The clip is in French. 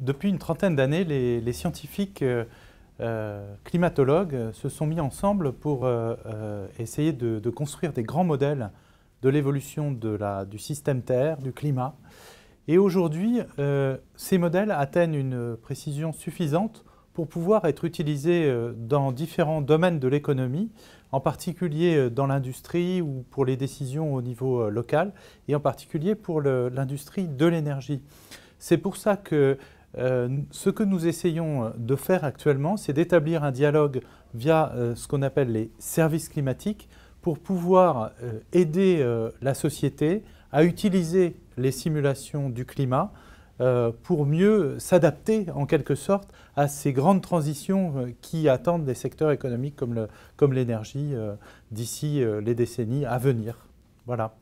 depuis une trentaine d'années, les, scientifiques euh, euh, climatologues euh, se sont mis ensemble pour essayer de, de, construire des grands modèles de l'évolution du système Terre, du climat. Et aujourd'hui, ces modèles atteignent une précision suffisante pour pouvoir être utilisés dans différents domaines de l'économie, en particulier dans l'industrie ou pour les décisions au niveau local, et en particulier pour l'industrie de l'énergie. C'est pour ça que euh, ce que nous essayons euh, de faire actuellement, c'est d'établir un dialogue via euh, ce qu'on appelle les services climatiques pour pouvoir aider la société à utiliser les simulations du climat pour mieux s'adapter en quelque sorte à ces grandes transitions qui attendent des secteurs économiques comme l'énergie d'ici les décennies à venir. Voilà.